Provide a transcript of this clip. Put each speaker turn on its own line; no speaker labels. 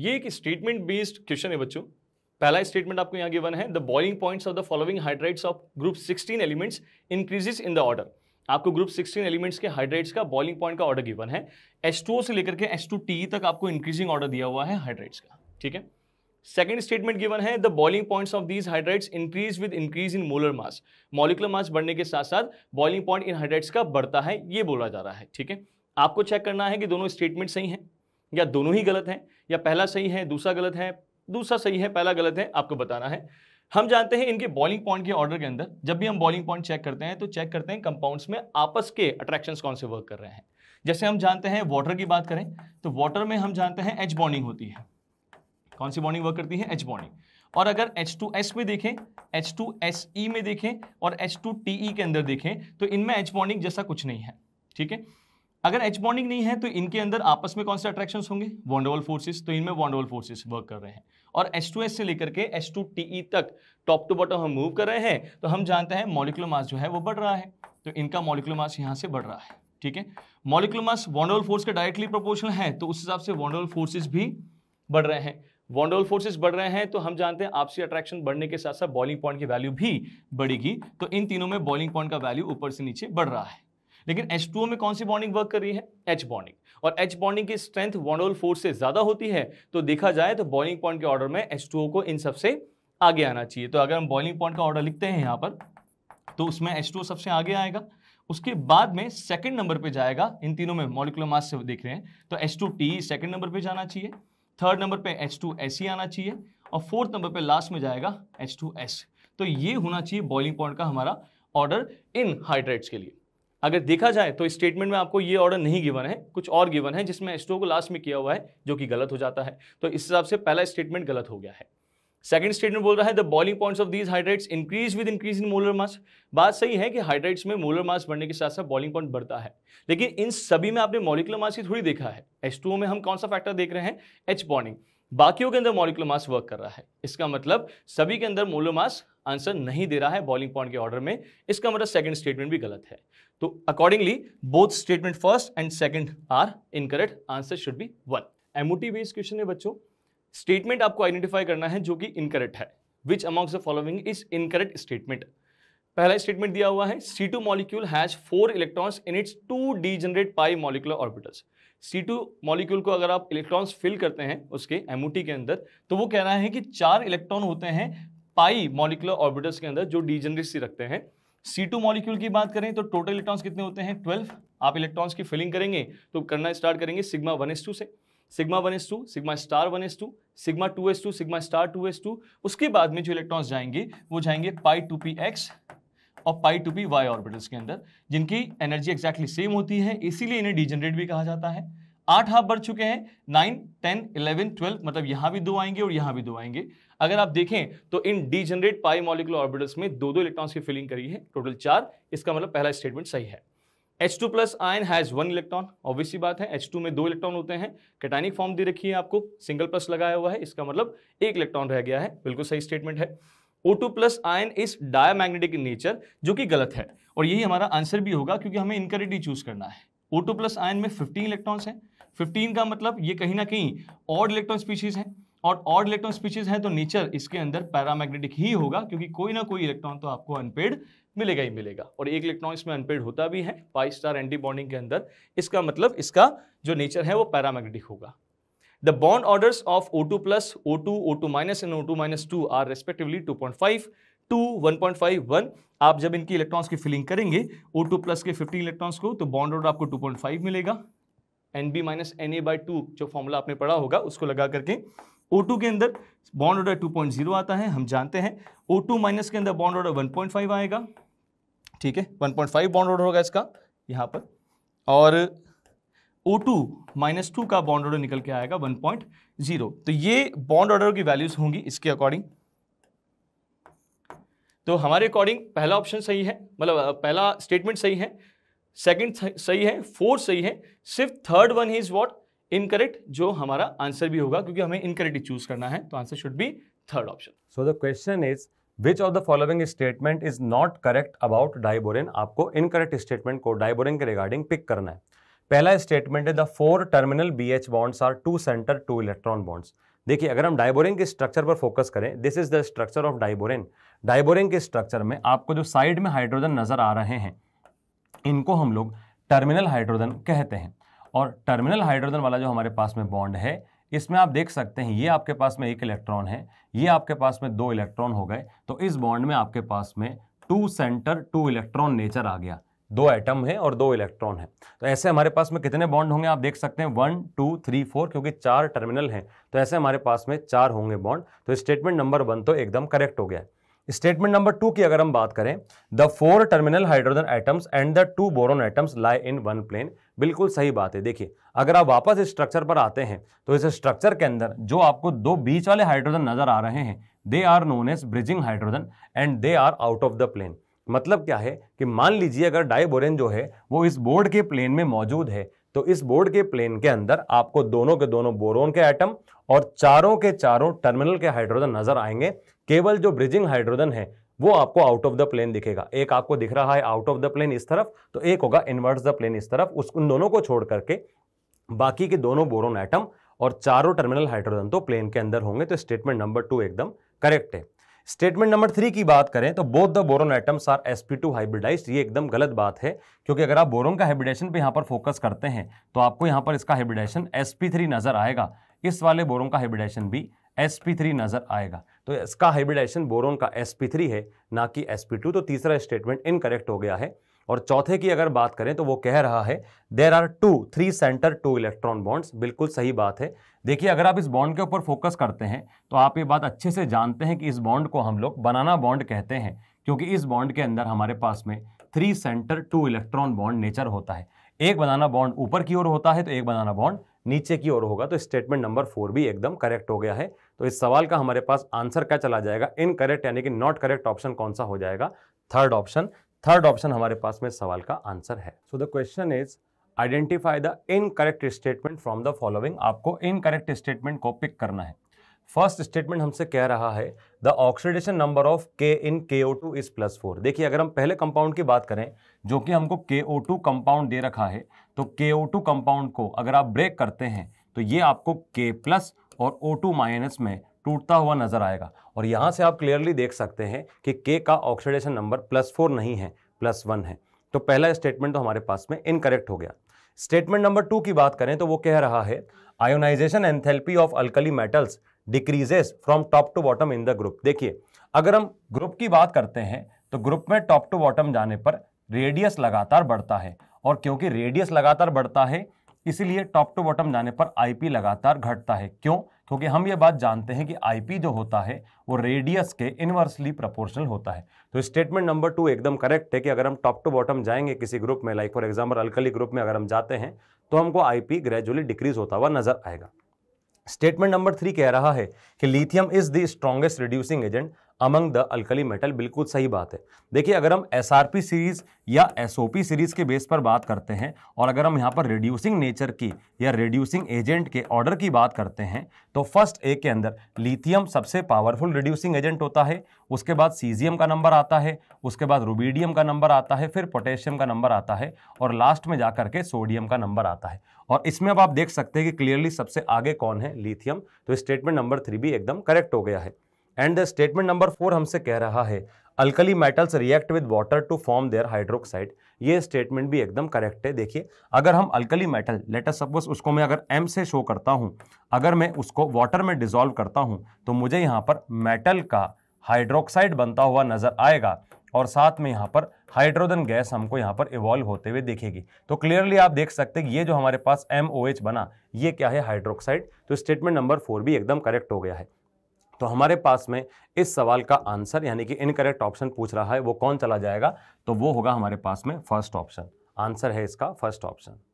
ये एक statement based question है बच्चों पहला स्टेटमेंट आपको यहाँ गिवन है the boiling points of the following hydrides of group 16 elements increases in the order आपको ग्रुप 16 एलिमेंट्स के हाइड्राइट्स का बॉइलिंग पॉइंट का ऑर्डर गिवन है H2O से लेकर के H2Te तक आपको इंक्रीजिंग ऑर्डर दिया हुआ है हाइड्राइट्स का ठीक है सेकेंड स्टेटमेंट गिवन है the boiling points of these hydrides increase with increase in molar mass molecular mass बढ़ने के साथ साथ बॉइलिंग पॉइंट इन हाइड्राइट्स का बढ़ता है ये बोला जा रहा है ठीक है आपको चेक करना है कि दोनों स्टेटमेंट सही हैं या दोनों ही गलत हैं या पहला सही है दूसरा गलत है दूसरा सही है पहला गलत है आपको बताना है हम जानते हैं इनके बॉलिंग पॉइंट के ऑर्डर के अंदर जब भी हम बॉलिंग पॉइंट चेक करते हैं तो चेक करते हैं कंपाउंड्स में आपस के अट्रैक्शन कौन से वर्क कर रहे हैं जैसे हम जानते हैं वाटर की बात करें तो वाटर में हम जानते हैं एच बॉन्डिंग होती है कौन सी बॉन्डिंग वर्क करती है एच बॉन्डिंग और अगर एच टू एस में देखें एच टू एस ई में देखें और एच टू टी ई के अंदर देखें तो इनमें एच बॉन्डिंग जैसा कुछ नहीं है ठीक है अगर एच बॉन्डिंग नहीं है तो इनके अंदर आपस में कौन से अट्रैक्शन होंगे वॉन्डोवल फोर्सेस तो इनमें वॉन्डोवल फोर्सेस वर्क कर रहे हैं और टू एस से लेकर के एच टू टी ई तक टॉप टू बॉटम हम मूव कर रहे हैं तो हम जानते हैं मॉलिकुलर मास जो है वो बढ़ रहा है तो इनका मॉलिकुलर मास यहाँ से बढ़ रहा है ठीक है मॉलिकुलर मास वॉन्डोवल फोर्स का डायरेक्टली प्रोपोर्शनल है तो उस हिसाब से वॉन्डोवल फोर्सेज भी बढ़ रहे हैं वॉन्डोवल फोर्सेज बढ़ रहे हैं तो हम जानते हैं आपसी अट्रैक्शन बढ़ने के साथ साथ बॉलिंग पॉइंट की वैल्यू भी बढ़ेगी तो इन तीनों में बॉलिंग पॉइंट का वैल्यू ऊपर से नीचे बढ़ रहा है लेकिन टू में कौन सी बॉन्डिंग वर्क कर रही है एच बॉन्डिंग और एच बॉन्डिंग की स्ट्रेंथ वॉन्डोल फोर्स से ज़्यादा होती है तो देखा जाए तो बॉइलिंग पॉइंट के ऑर्डर में एच को इन सबसे आगे आना चाहिए तो अगर हम बॉइलिंग पॉइंट का ऑर्डर लिखते हैं यहाँ पर तो उसमें एच सबसे आगे आएगा उसके बाद में सेकंड नंबर पे जाएगा इन तीनों में मॉलिकुलर मास से देख रहे हैं तो टी सेकंड नंबर पे जाना चाहिए थर्ड नंबर पे H2SE आना चाहिए और फोर्थ नंबर पे लास्ट में जाएगा एच टू एस तो ये होना चाहिए बॉइलिंग पॉइंट का हमारा ऑर्डर इन हाइड्रेट्स के लिए अगर देखा जाए तो स्टेटमेंट में आपको ये ऑर्डर नहीं गिवन है कुछ और गिवन है जिसमें स्टो को लास्ट में किया हुआ है जो कि गलत हो जाता है तो इस हिसाब से पहला स्टेटमेंट गलत हो गया है सेकंड स्टेटमेंट बोल रहा है the boiling points of these hydrates increase with increase in molar mass बात सही है कि हाइड्रेट्स में मोलर मास बढ़ने के साथ साथ बॉइलिंग पॉइंट बढ़ता है लेकिन इन सभी में आपने मोलिकुलर मास ही थोड़ी देखा है एच में हम कौन सा फैक्टर देख रहे हैं एच बॉन्डिंग बाकियों के अंदर मॉलिकुलर मास वर्क कर रहा है इसका मतलब सभी के अंदर मोलो मास आंसर नहीं दे रहा है बॉलिंग पॉइंट के ऑर्डर में इसका मतलब सेकंड स्टेटमेंट भी गलत है तो accordingly both statement first and second are incorrect answer should be one MOT based question है बच्चों स्टेटमेंट आपको आइडेंटिफाई करना है जो कि इनकरेक्ट है which amongst the following is incorrect statement पहला स्टेटमेंट दिया हुआ है C two molecule has four electrons in its two degenerate pi molecular orbitals C two molecule को अगर आप इलेक्ट्रॉन्स फिल करते हैं उसके एमओटी के अंदर तो वो कह रहा है कि चार इलेक्ट्रॉन होते हैं पाई मॉलिकुलर ऑर्बिटल्स के अंदर जो डीजनरेसी रखते हैं सी टू मॉलिक्यूल की बात करें तो टोटल इलेक्ट्रॉन्स कितने होते हैं ट्वेल्व आप इलेक्ट्रॉन्स की फिलिंग करेंगे तो करना स्टार्ट करेंगे सिग्मा वन एस टू से sigma one s two sigma star one s two sigma two s two sigma star two s two उसके बाद में जो इलेक्ट्रॉन्स जाएंगे वो जाएंगे पाई टू पी एक्स और pi two p y orbitals के अंदर जिनकी एनर्जी एक्जैक्टली सेम होती है इसीलिए इन्हें डिजनरेट भी कहा जाता है आठ हाफ बढ़ चुके हैं नाइन टेन इलेवन ट्वेल्व मतलब यहां भी दो आएंगे और यहां भी दो आएंगे अगर आप देखें तो इन डिजनरेट पाई मॉलिकुलर ऑर्बिटल्स में दो दो इलेक्ट्रॉन्स की फिलिंग करी है टोटल चार इसका मतलब पहला स्टेटमेंट सही है H two plus ion has one electron obviously बात है एच टू में दो इलेक्ट्रॉन होते हैं कैटानिक फॉर्म दे रखी है आपको सिंगल प्लस लगाया हुआ है इसका मतलब एक इलेक्ट्रॉन रह गया है बिल्कुल सही स्टेटमेंट है O2 plus ion is diamagnetic in nature जो कि गलत है और यही हमारा आंसर भी होगा क्योंकि हमें इनकरेक्ट ही चूज करना है O2 प्लस आयन में 15 इलेक्ट्रॉन्स हैं 15 का मतलब ये कहीं ना कहीं ऑड इलेक्ट्रॉन स्पीशीज है और ऑड इलेक्ट्रॉन स्पीशीज है तो नेचर इसके अंदर पैरामैग्नेटिक ही होगा क्योंकि कोई ना कोई इलेक्ट्रॉन तो आपको अनपेड मिलेगा ही मिलेगा और एक इलेक्ट्रॉन इसमें अनपेड होता भी है पाई स्टार एंटीबॉन्डिंग के अंदर इसका मतलब इसका जो नेचर है वो पैरामैग्नेटिक होगा The bond orders of O2 plus, O2, O2 minus and O2 minus 2 are respectively 2.5, 2, 1.5, 1. आप जब इनकी इलेक्ट्रॉन्स की फिलिंग करेंगे O2 प्लस के 15 इलेक्ट्रॉन्स को तो बॉन्ड ऑर्डर आपको 2.5 मिलेगा N B minus N A by two जो फॉर्मूला आपने पढ़ा होगा उसको लगा करके O2 के अंदर बॉन्ड ऑर्डर 2.0 आता है हम जानते हैं O2 माइनस के अंदर बॉन्ड ऑर्डर 1.5 आएगा ठीक है 1.5 बॉन्ड ऑर्डर होगा इसका यहाँ पर और ओ टू माइनस टू का बॉन्ड ऑर्डर निकल के आएगा वन पॉइंट जीरो तो ये बॉन्ड ऑर्डर की वैल्यूज होंगी इसके अकॉर्डिंग तो हमारे अकॉर्डिंग पहला ऑप्शन सही है मतलब पहला स्टेटमेंट सही है सेकंड सही है फोर्थ सही है सिर्फ third one is what incorrect जो हमारा आंसर भी होगा क्योंकि हमें इनकरेक्ट ही चूज करना है तो answer should be third option
so the question is which of the following statement is not correct about diborane आपको इनकरेक्ट स्टेटमेंट को डाइबोरेन के रिगार्डिंग पिक करना है पहला स्टेटमेंट है the four terminal B H bonds are two centre two electron bonds देखिए अगर हम डाइबोरेन के स्ट्रक्चर पर फोकस करें this is the structure of diborane diborane के स्ट्रक्चर में आपको जो साइड में हाइड्रोजन नजर आ रहे हैं इनको हम लोग टर्मिनल हाइड्रोजन कहते हैं और टर्मिनल हाइड्रोजन वाला जो हमारे पास में बॉन्ड है इसमें आप देख सकते हैं ये आपके पास में एक इलेक्ट्रॉन है ये आपके पास में दो इलेक्ट्रॉन हो गए तो इस बॉन्ड में आपके पास में two centre two electron nature आ गया दो एटम हैं और दो इलेक्ट्रॉन हैं तो ऐसे हमारे पास में कितने बॉन्ड होंगे आप देख सकते हैं वन टू थ्री फोर क्योंकि चार टर्मिनल हैं तो ऐसे हमारे पास में चार होंगे बॉन्ड तो स्टेटमेंट नंबर वन तो एकदम करेक्ट हो गया है स्टेटमेंट नंबर टू की अगर हम बात करें the four terminal hydrogen atoms and the two boron atoms lie in one plane बिल्कुल सही बात है देखिए अगर आप वापस इस स्ट्रक्चर पर आते हैं तो इस स्ट्रक्चर के अंदर जो आपको दो बीच वाले हाइड्रोजन नजर आ रहे हैं they are known as bridging hydrogen and they are out of the plane मतलब क्या है कि मान लीजिए अगर डाइबोरेन जो है वो इस बोर्ड के प्लेन में मौजूद है तो इस बोर्ड के प्लेन के अंदर आपको दोनों के दोनों बोरोन के आइटम और चारों के चारों टर्मिनल के हाइड्रोजन नजर आएंगे केवल जो ब्रिजिंग हाइड्रोजन है वो आपको आउट ऑफ द प्लेन दिखेगा एक आपको दिख रहा है आउट ऑफ द प्लेन इस तरफ तो एक होगा इनवर्ट द प्लेन इस तरफ उस उन दोनों को छोड़ करके बाकी के दोनों बोरोन आइटम और चारों टर्मिनल हाइड्रोजन तो प्लेन के अंदर होंगे तो स्टेटमेंट नंबर टू एकदम करेक्ट है स्टेटमेंट नंबर थ्री की बात करें तो both the boron atoms are s p two hybridize ये एकदम गलत बात है क्योंकि अगर आप बोरोन का हाइब्रिडेशन पे यहाँ पर फोकस करते हैं तो आपको यहाँ पर इसका हाइब्रिडेशन एस पी थ्री नजर आएगा इस वाले बोरोन का हाइब्रिडेशन भी एस पी थ्री नजर आएगा तो इसका हाइब्रिडेशन बोरोन का एस पी थ्री है ना कि एस पी टू तो तीसरा स्टेटमेंट इनकरेक्ट हो गया है और चौथे की अगर बात करें तो वो कह रहा है there are two three centre two electron bonds बिल्कुल सही बात है देखिए अगर आप इस बॉन्ड के ऊपर फोकस करते हैं तो आप ये बात अच्छे से जानते हैं कि इस बॉन्ड को हम लोग बनाना बॉन्ड कहते हैं क्योंकि इस बॉन्ड के अंदर हमारे पास में three centre two electron bond nature होता है एक बनाना बॉन्ड ऊपर की ओर होता है तो एक बनाना बॉन्ड नीचे की ओर होगा तो स्टेटमेंट नंबर फोर भी एकदम करेक्ट हो गया है तो इस सवाल का हमारे पास आंसर क्या चला जाएगा इनकरेक्ट यानी कि नॉट करेक्ट ऑप्शन कौन सा हो जाएगा थर्ड ऑप्शन थर्ड ऑप्शन हमारे पास में सवाल का आंसर है so the question is identify the incorrect statement from the following आपको इनकरेक्ट स्टेटमेंट को पिक करना है फर्स्ट स्टेटमेंट हमसे कह रहा है the oxidation number of K in K O two is plus four देखिए अगर हम पहले कंपाउंड की बात करें जो कि हमको के ओ टू कंपाउंड दे रखा है तो के ओ टू कंपाउंड को अगर आप ब्रेक करते हैं तो ये आपको के प्लस और ओ टू माइनस में टूटता हुआ नजर आएगा और यहाँ से आप क्लियरली देख सकते हैं कि के का ऑक्सीडेशन नंबर प्लस फोर नहीं है प्लस वन है तो पहला स्टेटमेंट तो हमारे पास में इनकरेक्ट हो गया स्टेटमेंट नंबर टू की बात करें तो वो कह रहा है ionization enthalpy of alkali metals decreases from top to bottom in the group देखिए अगर हम ग्रुप की बात करते हैं तो ग्रुप में टॉप टू बॉटम जाने पर रेडियस लगातार बढ़ता है और क्योंकि रेडियस लगातार बढ़ता है इसीलिए टॉप टू बॉटम जाने पर आईपी लगातार घटता है क्यों क्योंकि हम ये बात जानते हैं कि आईपी जो होता है वो रेडियस के इनवर्सली प्रोपोर्शनल होता है तो स्टेटमेंट नंबर टू एकदम करेक्ट है कि अगर हम टॉप टू बॉटम जाएंगे किसी ग्रुप में like for example alkali group में अगर हम जाते हैं तो हमको आईपी ग्रेजुअली डिक्रीज होता हुआ नजर आएगा स्टेटमेंट नंबर थ्री कह रहा है कि lithium is the strongest reducing agent among the alkali metal बिल्कुल सही बात है देखिए अगर हम एस सीरीज़ या एस सीरीज़ के बेस पर बात करते हैं और अगर हम यहाँ पर रिड्यूसिंग नेचर की या रिड्यूसिंग एजेंट के ऑर्डर की बात करते हैं तो फर्स्ट ए के अंदर लिथियम सबसे पावरफुल रिड्यूसिंग एजेंट होता है उसके बाद सीजियम का नंबर आता है उसके बाद रूबीडियम का नंबर आता है फिर पोटेशियम का नंबर आता है और लास्ट में जा के सोडियम का नंबर आता है और इसमें अब आप देख सकते हैं कि क्लियरली सबसे आगे कौन है लिथियम तो स्टेटमेंट नंबर थ्री भी एकदम करेक्ट हो गया है एंड स्टेटमेंट नंबर फोर हमसे कह रहा है alkali metals react with water to form their hydroxide ये स्टेटमेंट भी एकदम करेक्ट है देखिए अगर हम अल्कली मेटल लेटर सपोज उसको मैं अगर एम से शो करता हूँ अगर मैं उसको वाटर में डिजोल्व करता हूँ तो मुझे यहाँ पर मेटल का हाइड्रोक्साइड बनता हुआ नजर आएगा और साथ में यहाँ पर हाइड्रोजन गैस हमको यहाँ पर इवॉल्व होते हुए देखेगी तो क्लियरली आप देख सकते हैं ये जो हमारे पास एम बना ये क्या है हाइड्रोक्साइड तो स्टेटमेंट नंबर फोर भी एकदम करेक्ट हो गया है तो हमारे पास में इस सवाल का आंसर यानी कि इनकरेक्ट ऑप्शन पूछ रहा है वो कौन चला जाएगा तो वो होगा हमारे पास में फर्स्ट ऑप्शन आंसर है इसका फर्स्ट ऑप्शन